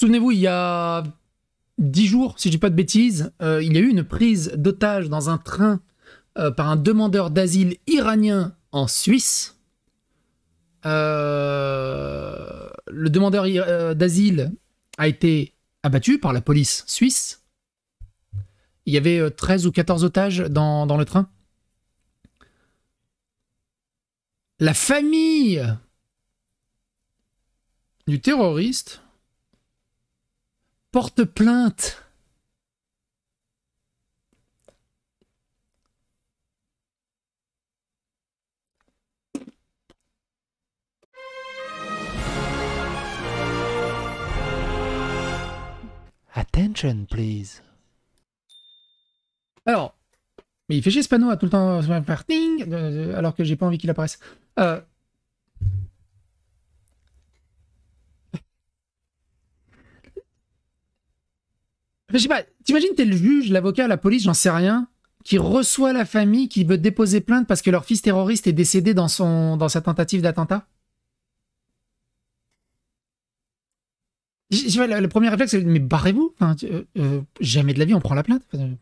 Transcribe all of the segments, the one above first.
Souvenez-vous, il y a dix jours, si je dis pas de bêtises, euh, il y a eu une prise d'otage dans un train euh, par un demandeur d'asile iranien en Suisse. Euh, le demandeur d'asile a été abattu par la police suisse. Il y avait 13 ou 14 otages dans le train. La famille du terroriste porte plainte. Attention, please. Alors, mais il fait chier ce panneau hein, à tout le temps, euh, alors que j'ai pas envie qu'il apparaisse. Euh, je sais pas, t'imagines, t'es le juge, l'avocat, la police, j'en sais rien, qui reçoit la famille qui veut déposer plainte parce que leur fils terroriste est décédé dans, son, dans sa tentative d'attentat le, premier réflexe, c'est mais barrez-vous. Euh, euh, jamais de la vie, on prend la plainte. Euh.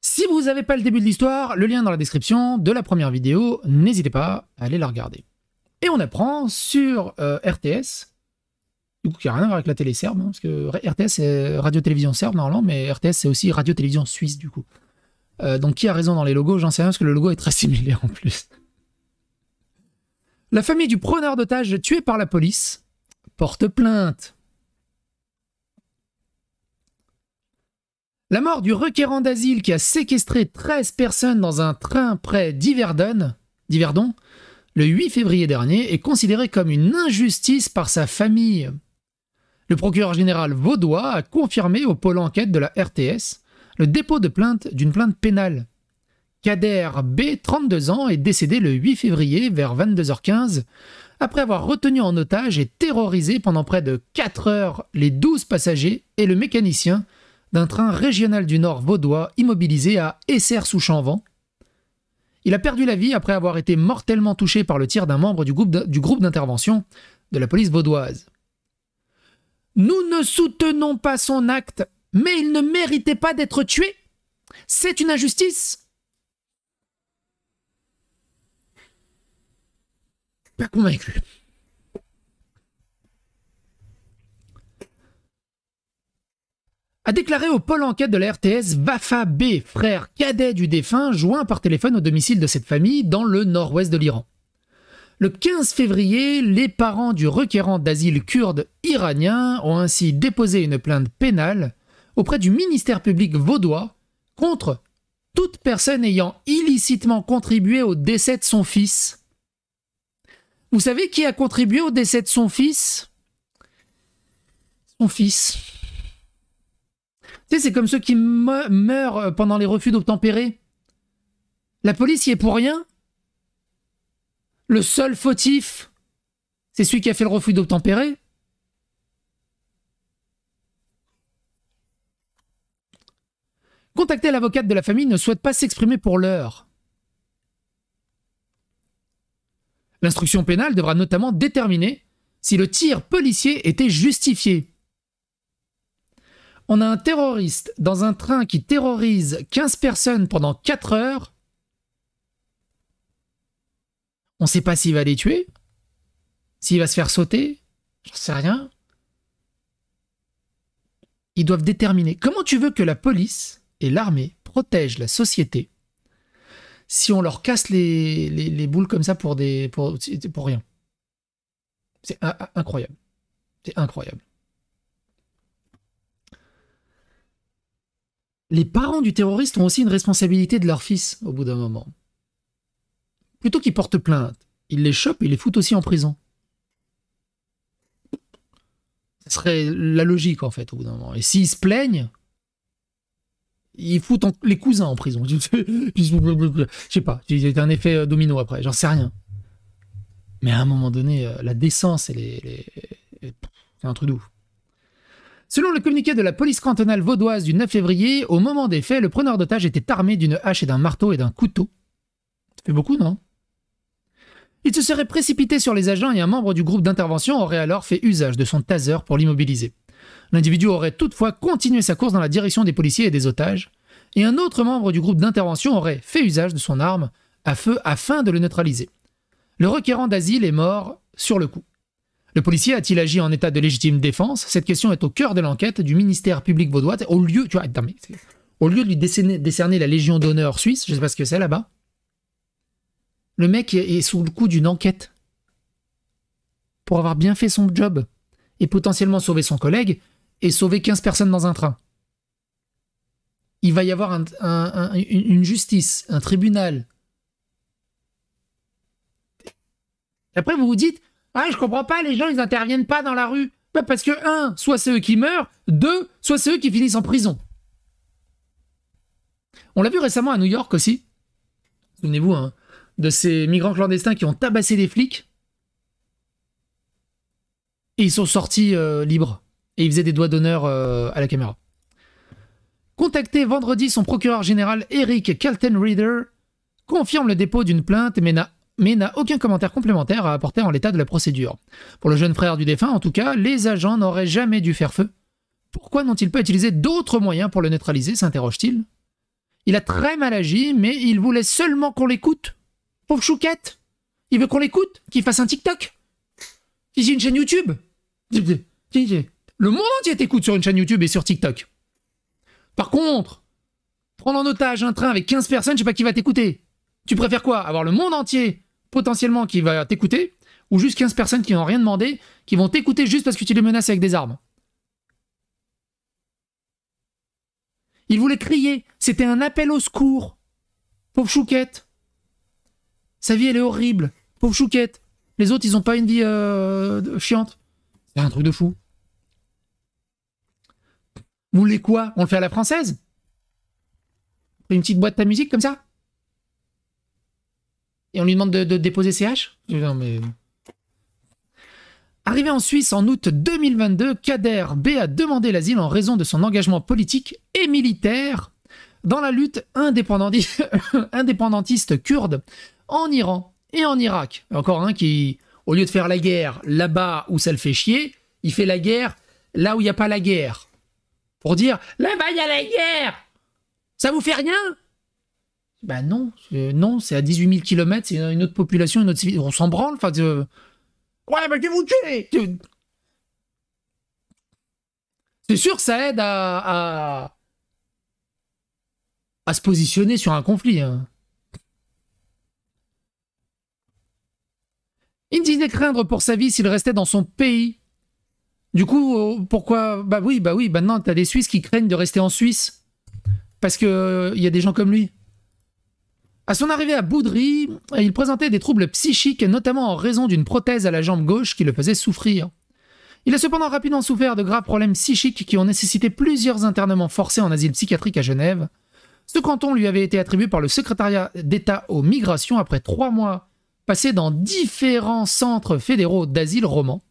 Si vous n'avez pas le début de l'histoire, le lien dans la description de la première vidéo, n'hésitez pas à aller la regarder. Et on apprend sur RTS du coup, qui a rien à voir avec la télé serbe, hein, parce que RTS, c'est radio-télévision serbe normalement, mais RTS, c'est aussi radio-télévision suisse, du coup. Euh, donc, qui a raison dans les logos J'en sais rien, parce que le logo est très similaire en plus. La famille du preneur d'otage tué par la police porte plainte. La mort du requérant d'asile qui a séquestré 13 personnes dans un train près d'Iverdon, le 8 février dernier est considérée comme une injustice par sa famille le procureur général vaudois a confirmé au pôle enquête de la RTS le dépôt de plainte d'une plainte pénale. Kader B, 32 ans, est décédé le 8 février vers 22h15 après avoir retenu en otage et terrorisé pendant près de 4 heures les 12 passagers et le mécanicien d'un train régional du Nord vaudois immobilisé à Essert-sous-Chamvent. Il a perdu la vie après avoir été mortellement touché par le tir d'un membre du groupe d'intervention de la police vaudoise. Nous ne soutenons pas son acte, mais il ne méritait pas d'être tué. C'est une injustice. Pas convaincu. a déclaré au pôle enquête de la RTS Vafa B, frère cadet du défunt, joint par téléphone au domicile de cette famille dans le nord-ouest de l'Iran. Le 15 février, les parents du requérant d'asile kurde iranien ont ainsi déposé une plainte pénale auprès du ministère public vaudois contre toute personne ayant illicitement contribué au décès de son fils. Vous savez qui a contribué au décès de son fils Son fils. Tu sais, c'est comme ceux qui meurent pendant les refus d'obtempérer. La police y est pour rien, le seul fautif, c'est celui qui a fait le refus d'obtempérer. Contacter l'avocate de la famille ne souhaite pas s'exprimer pour l'heure. L'instruction pénale devra notamment déterminer si le tir policier était justifié. On a un terroriste dans un train qui terrorise 15 personnes pendant 4 heures on ne sait pas s'il va les tuer, s'il va se faire sauter, j'en sais rien. Ils doivent déterminer comment tu veux que la police et l'armée protègent la société si on leur casse les, boules comme ça pour, des, pour rien. C'est incroyable. C'est incroyable. Les parents du terroriste ont aussi une responsabilité de leur fils au bout d'un moment plutôt qu'ils portent plainte, ils les chopent et les foutent aussi en prison. Ce serait la logique, en fait, au bout d'un moment. Et s'ils se plaignent, ils foutent les cousins en prison. Je sais pas, a un effet euh, domino après, j'en sais rien. Mais à un moment donné, euh, la décence, et les... c'est un truc doux. Selon le communiqué de la police cantonale vaudoise du 9 février, au moment des faits, le preneur d'otage était armé d'une hache et d'un marteau et d'un couteau. Ça fait beaucoup, non il se serait précipité sur les agents et un membre du groupe d'intervention aurait alors fait usage de son taser pour l'immobiliser. L'individu aurait toutefois continué sa course dans la direction des policiers et des otages, et un autre membre du groupe d'intervention aurait fait usage de son arme à feu afin de le neutraliser. Le requérant d'asile est mort sur le coup. Le policier a-t-il agi en état de légitime défense Cette question est au cœur de l'enquête du ministère public vaudois. Au lieu, tu au lieu de lui décerner, décerner la Légion d'honneur suisse, je ne sais pas ce que c'est là-bas, le mec est sous le coup d'une enquête. Pour avoir bien fait son job et potentiellement sauver son collègue et sauver 15 personnes dans un train. Il va y avoir une justice, un tribunal. Après, vous vous dites Ah, je comprends pas, les gens, ils n'interviennent pas dans la rue. parce que, un, soit c'est eux qui meurent, deux, soit c'est eux qui finissent en prison. On l'a vu récemment à New York aussi. Souvenez-vous, hein, de ces migrants clandestins qui ont tabassé des flics. Et ils sont sortis euh, libres. Et ils faisaient des doigts d'honneur euh, à la caméra. Contacté vendredi, son procureur général Eric Kaltenreeder confirme le dépôt d'une plainte mais n'a aucun commentaire complémentaire à apporter en l'état de la procédure. Pour le jeune frère du défunt, en tout cas, les agents n'auraient jamais dû faire feu. Pourquoi n'ont-ils pas utilisé d'autres moyens pour le neutraliser s'interroge-t-il. Il a très mal agi, mais il voulait seulement qu'on l'écoute. Pauvre Chouquette Il veut qu'on l'écoute Qu'il fasse un TikTok Qu'il ait une chaîne YouTube Le monde entier t'écoute sur une chaîne YouTube et sur TikTok. Par contre, prendre en otage un train avec 15 personnes, je sais pas qui va t'écouter. Tu préfères quoi Avoir le monde entier potentiellement qui va t'écouter ou juste 15 personnes qui n'ont rien demandé, qui vont t'écouter juste parce que tu les menaces avec des armes Il voulait crier, c'était un appel au secours. Pauvre Chouquette sa vie, elle est horrible. Pauvre chouquette. Les autres, ils ont pas une vie euh, chiante. C'est un truc de fou. Vous voulez quoi On le fait à la française Une petite boîte à musique comme ça Et on lui demande de, déposer ses Non mais... Arrivé en Suisse en août 2022, Kader B a demandé l'asile en raison de son engagement politique et militaire dans la lutte indépendantiste kurde en Iran et en Irak. Encore un qui, au lieu de faire la guerre là-bas où ça le fait chier, il fait la guerre là où il n'y a pas la guerre. Pour dire, là-bas il y a la guerre Ça vous fait rien ben non, non, c'est à 18 000 km, c'est une autre population, une autre On s'en branle, enfin... Ouais, mais tu vous tuez C'est sûr que ça aide à à se positionner sur un conflit. Hein. Il disait craindre pour sa vie s'il restait dans son pays. Du coup, euh, pourquoi Bah oui, bah oui, maintenant t'as des Suisses qui craignent de rester en Suisse. Parce que... il euh, y a des gens comme lui. À son arrivée à Boudry, il présentait des troubles psychiques, notamment en raison d'une prothèse à la jambe gauche qui le faisait souffrir. Il a cependant rapidement souffert de graves problèmes psychiques qui ont nécessité plusieurs internements forcés en asile psychiatrique à Genève. Ce canton lui avait été attribué par le secrétariat d'État aux migrations après trois mois passés dans différents centres fédéraux d'asile roman.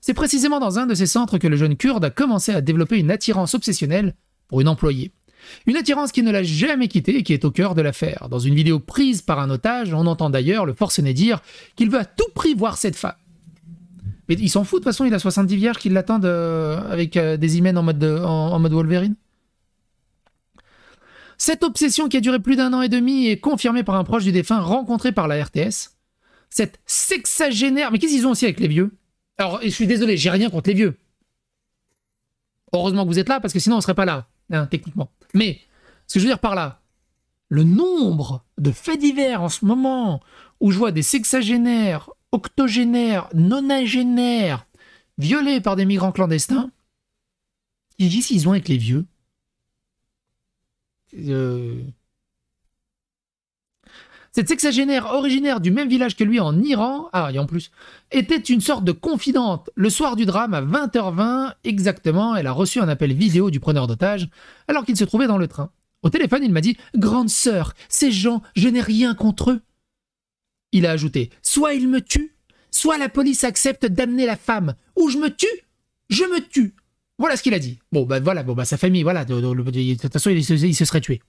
C'est précisément dans un de ces centres que le jeune Kurde a commencé à développer une attirance obsessionnelle pour une employée. Une attirance qui ne l'a jamais quitté et qui est au cœur de l'affaire. Dans une vidéo prise par un otage, on entend d'ailleurs le forcené dire qu'il veut à tout prix voir cette femme. Mais il s'en fout, de toute façon, il a 70 vierges qui l'attendent euh, avec euh, des hymens en mode, euh, en mode Wolverine. Cette obsession qui a duré plus d'un an et demi est confirmée par un proche du défunt rencontré par la RTS. Cette sexagénaire... Mais qu'est-ce qu'ils ont aussi avec les vieux Alors, je suis désolé, j'ai rien contre les vieux. Heureusement que vous êtes là, parce que sinon on serait pas là, hein, techniquement. Mais, ce que je veux dire par là, le nombre de faits divers en ce moment où je vois des sexagénaires, octogénaires, nonagénaires violés par des migrants clandestins, ils ce qu'ils ont avec les vieux. Euh, Cette sexagénaire originaire du même village que lui en Iran, ah et en plus, était une sorte de confidente. Le soir du drame, à 20h20 exactement, elle a reçu un appel vidéo du preneur d'otage alors qu'il se trouvait dans le train. Au téléphone, il m'a dit Grande sœur, ces gens, je n'ai rien contre eux. Il a ajouté Soit ils me tuent, soit la police accepte d'amener la femme, ou je me tue, je me tue. Voilà ce qu'il a dit. Bon, ben voilà, bon, bah, sa famille, voilà. De, toute façon, il, se, serait tué.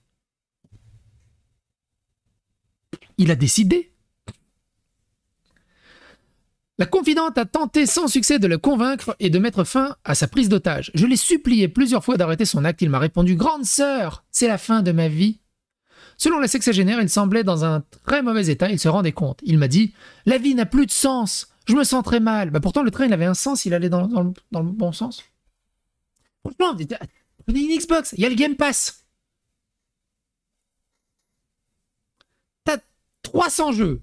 Il a décidé. La confidente a tenté sans succès de le convaincre et de mettre fin à sa prise d'otage. Je l'ai supplié plusieurs fois d'arrêter son acte. Il m'a répondu Grande sœur, c'est la fin de ma vie. Selon la sexagénaire, il semblait dans un très mauvais état. Il se rendait compte. Il m'a dit La vie n'a plus de sens. Je me sens très mal. Bah, pourtant, le train, il avait un sens. Il allait dans, dans le bon sens. Franchement, prenez une Xbox, il y a le Game Pass. T'as 300 jeux.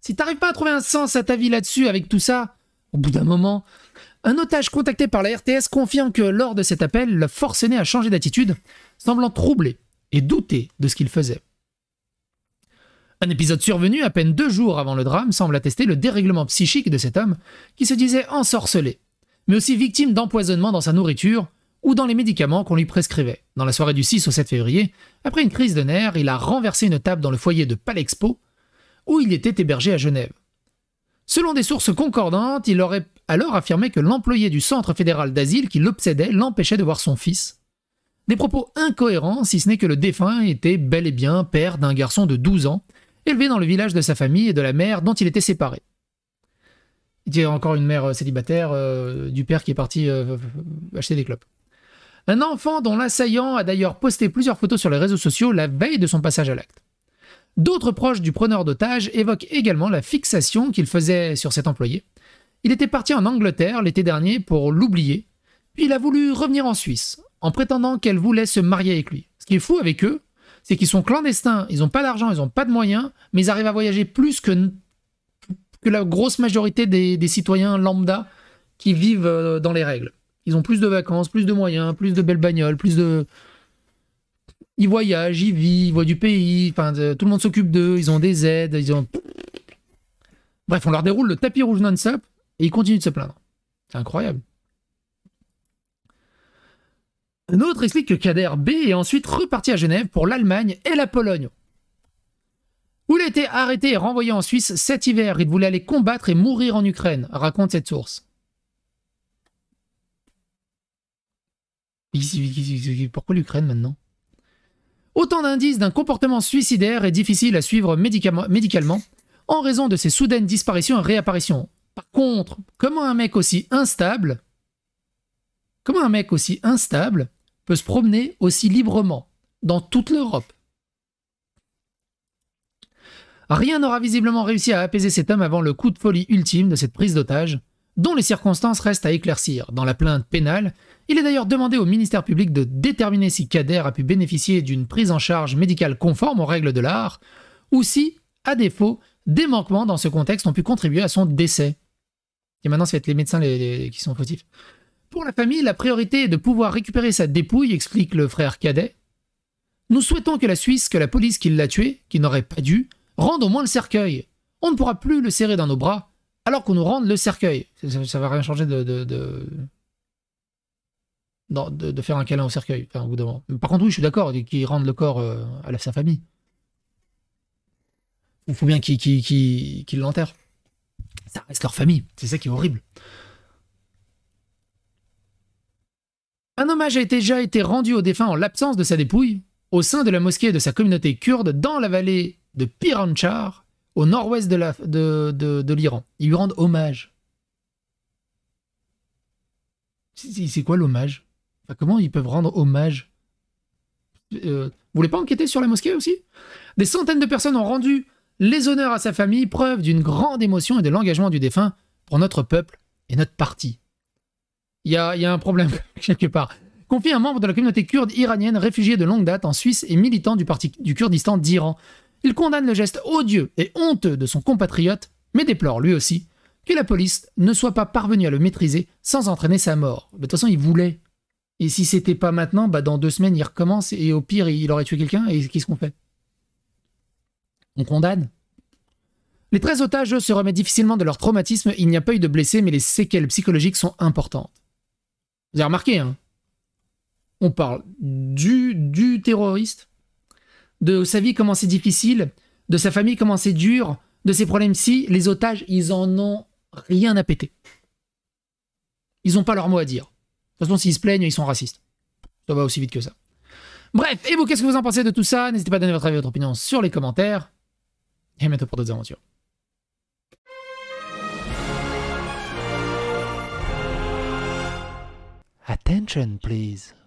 Si t'arrives pas à trouver un sens à ta vie là-dessus avec tout ça, au bout d'un moment, un otage contacté par la RTS confirme que lors de cet appel, l'a force forcené a changé d'attitude, semblant troublé et douter de ce qu'il faisait. Un épisode survenu à peine deux jours avant le drame semble attester le dérèglement psychique de cet homme qui se disait ensorcelé, mais aussi victime d'empoisonnement dans sa nourriture, ou dans les médicaments qu'on lui prescrivait. Dans la soirée du 6 au 7 février, après une crise de nerfs, il a renversé une table dans le foyer de Palexpo, où il était hébergé à Genève. Selon des sources concordantes, il aurait alors affirmé que l'employé du Centre fédéral d'asile qui l'obsédait l'empêchait de voir son fils. Des propos incohérents, si ce n'est que le défunt était bel et bien père d'un garçon de 12 ans, élevé dans le village de sa famille et de la mère dont il était séparé. Il y a encore une mère euh, célibataire euh, du père qui est parti euh, acheter des clopes. Un enfant dont l'assaillant a d'ailleurs posté plusieurs photos sur les réseaux sociaux la veille de son passage à l'acte. D'autres proches du preneur d'otages évoquent également la fixation qu'il faisait sur cet employé. Il était parti en Angleterre l'été dernier pour l'oublier, puis il a voulu revenir en Suisse, en prétendant qu'elle voulait se marier avec lui. Ce qui est fou avec eux, c'est qu'ils sont clandestins, ils n'ont pas d'argent, ils n'ont pas de moyens, mais ils arrivent à voyager plus que, la grosse majorité des citoyens lambda qui vivent euh, dans les règles. Ils ont plus de vacances, plus de moyens, plus de belles bagnoles, plus de. Ils voyagent, ils vivent, ils voient du pays, enfin, tout le monde s'occupe d'eux, ils ont des aides, ils ont. Bref, on leur déroule le tapis rouge non-stop et ils continuent de se plaindre. C'est incroyable. Un autre explique que Kader B est ensuite reparti à Genève pour l'Allemagne et la Pologne. Où il a été arrêté et renvoyé en Suisse cet hiver, il voulait aller combattre et mourir en Ukraine, raconte cette source. Pourquoi l'Ukraine maintenant Autant d'indices d'un comportement suicidaire et difficile à suivre médicalement en raison de ses soudaines disparitions et réapparitions. Par contre, comment un mec aussi instable Comment un mec aussi instable peut se promener aussi librement dans toute l'Europe Rien n'aura visiblement réussi à apaiser cet homme avant le coup de folie ultime de cette prise d'otage, dont les circonstances restent à éclaircir dans la plainte pénale. Il est d'ailleurs demandé au ministère public de déterminer si Kader a pu bénéficier d'une prise en charge médicale conforme aux règles de l'art, ou si, à défaut, des manquements dans ce contexte ont pu contribuer à son décès. Et maintenant, c'est les médecins qui sont fautifs. Pour la famille, la priorité est de pouvoir récupérer sa dépouille, explique le frère cadet. Nous souhaitons que la Suisse, que la police qui l'a tué, qui n'aurait pas dû, rende au moins le cercueil. On ne pourra plus le serrer dans nos bras, alors qu'on nous rende le cercueil. Ça, ne va rien changer de de, faire un câlin au cercueil, Par contre, oui, je suis d'accord, qu'ils rendent le corps euh, à la, sa famille. Il faut bien qu'ils qu l'enterrent. Ça reste leur famille, c'est ça qui est horrible. Un hommage a déjà été rendu au défunt en l'absence de sa dépouille, au sein de la mosquée de sa communauté kurde dans la vallée de Piranchar, au nord-ouest de l'Iran. Ils lui rendent hommage. C'est quoi l'hommage Comment ils peuvent rendre hommage euh, Vous voulez pas enquêter sur la mosquée aussi Des centaines de personnes ont rendu les honneurs à sa famille, preuve d'une grande émotion et de l'engagement du défunt pour notre peuple et notre parti. Il y a, y a un problème quelque part confie un membre de la communauté kurde iranienne réfugié de longue date en Suisse et militant du parti du Kurdistan d'Iran. Il condamne le geste odieux et honteux de son compatriote, mais déplore lui aussi que la police ne soit pas parvenue à le maîtriser sans entraîner sa mort. De toute façon, il voulait. Et si c'était pas maintenant, bah dans deux semaines, il recommence et au pire, il aurait tué quelqu'un. Et qu'est-ce qu'on fait On condamne Les 13 otages, se remettent difficilement de leur traumatisme. Il n'y a pas eu de blessés, mais les séquelles psychologiques sont importantes. Vous avez remarqué, hein On parle du, du terroriste, de sa vie comment c'est difficile, de sa famille comment c'est dur, de ses problèmes-ci, les otages, ils en ont rien à péter. Ils n'ont pas leur mot à dire. De toute façon, s'ils se plaignent, ils sont racistes. Ça va aussi vite que ça. Bref, et vous, qu'est-ce que vous en pensez de tout ça N'hésitez pas à donner votre avis, votre opinion sur les commentaires. Et à bientôt pour d'autres aventures. Attention, please.